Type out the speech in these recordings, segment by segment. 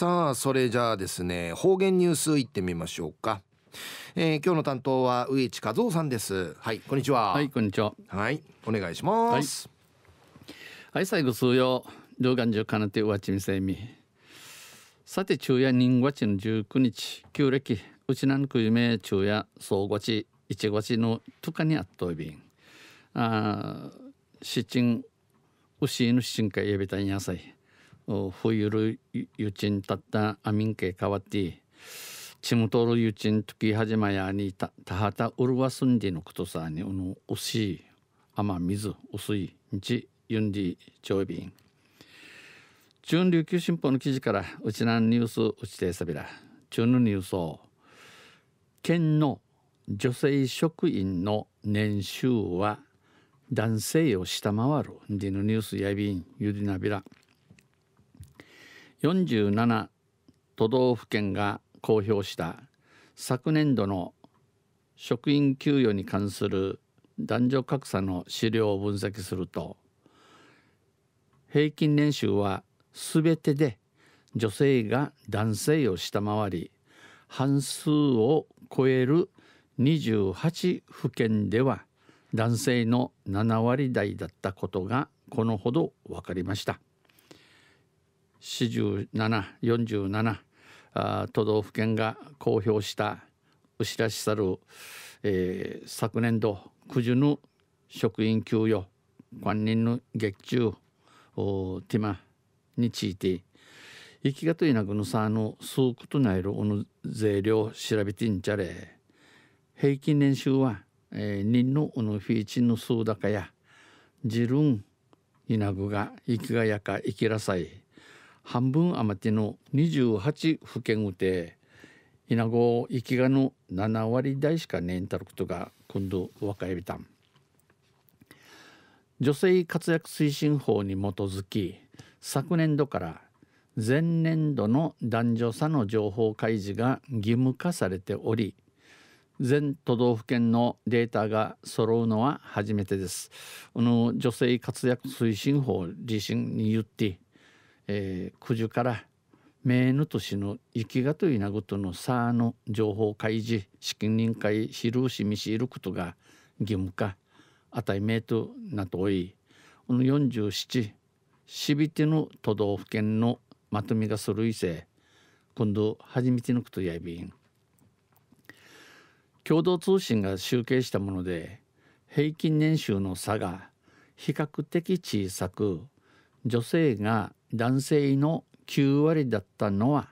さあそれじゃあですね方言ニュース行ってみましょうか、えー、今日の担当は上地和夫さんですはいこんにちははいこんにちははいお願いします、はい、はい、最後数曜両眼中かなてうわちみせみさて昼夜人月の19日旧暦うちなんく夢昼夜総ごちいちごちのとかにあっといびんあ七珍牛の七人かやべたんやさい冬るゆちんたったあみんけかわってちむとるゆちんときはじまやにたたはたうるわすんでのことさにうのうしいあま水薄いんちゆんじちょいびん中琉球新報の記事からうちなんニュースうちてさびら中のニュースを県の女性職員の年収は男性を下回るでのニュースやびんゆりなびら47都道府県が公表した昨年度の職員給与に関する男女格差の資料を分析すると平均年収は全てで女性が男性を下回り半数を超える28府県では男性の7割台だったことがこのほど分かりました。4747都道府県が公表した牛らしさる、えー、昨年度九十の職員給与官人の月給ティマについて生きがといなくのさの数句となえるおの税量調べてんじゃれ平均年収は、えー、人のおのフィーチの数高や自分いなぐが生きがやか生きらさい半分余っての28府県うて稲子生きがの7割台しかねんたることが今度若いびたん女性活躍推進法に基づき昨年度から前年度の男女差の情報開示が義務化されており全都道府県のデータが揃うのは初めてです。この女性活躍推進法自身に言ってえー、九十から名ぬ年の生きがといなごとのさの情報開示資金任会知るし見知ることが義務化あたいとなとおいこの47しびての都道府県のまとめがするいせ今度初めてのことやいびん共同通信が集計したもので平均年収の差が比較的小さく女性が男性の9割だったのは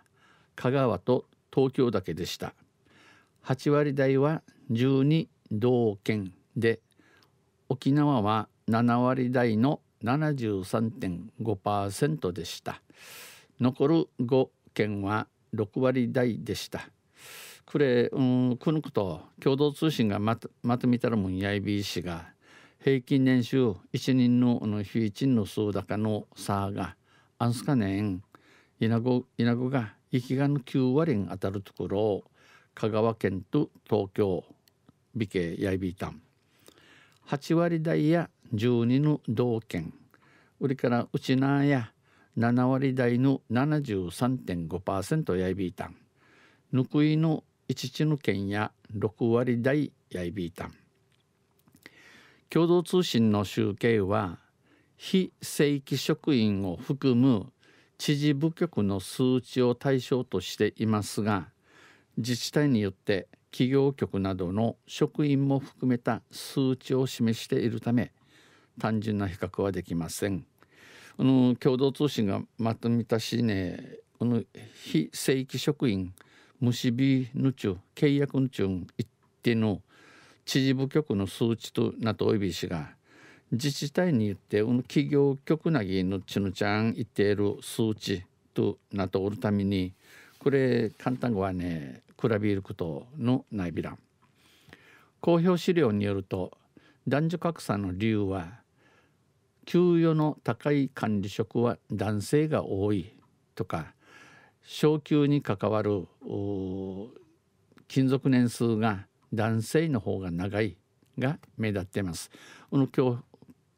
香川と東京だけでした8割台は12道県で沖縄は7割台の73.5%でした残る5県は6割台でしたこれ、うん、このこと共同通信がまとまとめたらもんやいびいしが平均年収一人のの非一の数高の差があんすかねん稲子稲子が生きがの9割に当たるところ香川県と東京美形やいびいたん8割台や12の同県売りからうちなや7割台の73.5%やいびいたんぬくいの1地の県や6割台やいびいたん共同通信の集計は非正規職員を含む知事部局の数値を対象としていますが自治体によって企業局などの職員も含めた数値を示しているため単純な比較はできません。の共同通信がまとめたしねこの非正規職員虫火びぬちゅ契約ぬちゅん一定の知事部局の数値となとおいびしが自治体によって企業局なぎのちのちゃん言っている数値となとおるためにこれ簡単語はね比べることのないびらん公表資料によると男女格差の理由は給与の高い管理職は男性が多いとか昇給に関わる勤続年数が男性の方が長いが目立ってます。この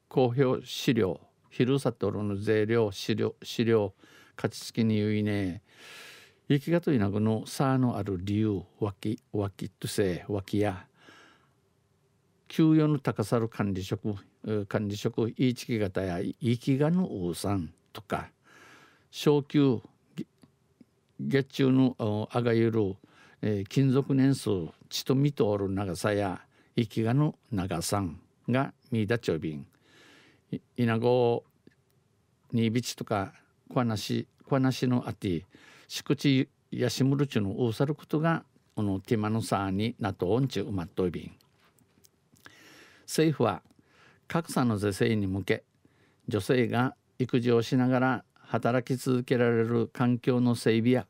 公表資料、昼里さとの税料、資料、資料、勝ち付きに言いね。行きがといなこの差のある理由、脇脇とせ、脇や、給与の高さる管理職、管理職、いいちき方や、行きがの王さんとか、昇給、月中のあがゆる、えー、金属年数ちと見とおる長さや生きがの長さんが見だちょびんイナゴにびちとかこなしこなしのあてしくちやしむるちのうさることがこのティマのさになとおんちゅうまっといびん政府は格差の是正に向け女性が育児をしながら働き続けられる環境の整備や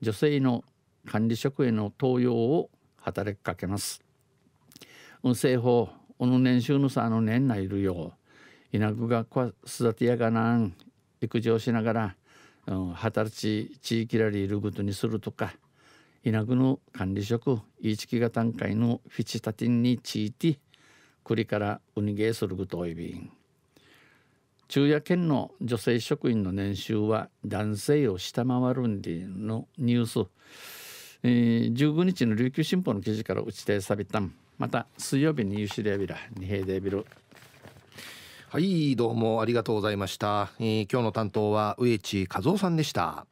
女性の管理職への登用を働きかけます。運勢法おの年収のさの年内いるよう稲具は育てやがなん育児をしながら、うん、働き地域られいることにするとか稲具の管理職一ちきが単会のフィチタティンにちい栗からうにゲすることおいびん昼夜県の女性職員の年収は男性を下回るんでのニュースえー、15日の琉球新報の記事から打ち手さびたんまた水曜日にユシレビラ二平デビルはいどうもありがとうございました、えー、今日の担当は植地和夫さんでした